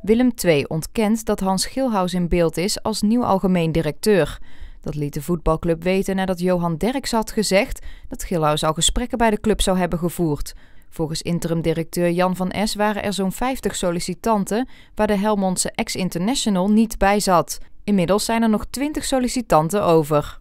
Willem II ontkent dat Hans Gilhaus in beeld is als nieuw algemeen directeur. Dat liet de voetbalclub weten nadat Johan Derks had gezegd dat Gilhaus al gesprekken bij de club zou hebben gevoerd. Volgens interim-directeur Jan van Es waren er zo'n 50 sollicitanten, waar de Helmondse ex-international niet bij zat. Inmiddels zijn er nog 20 sollicitanten over.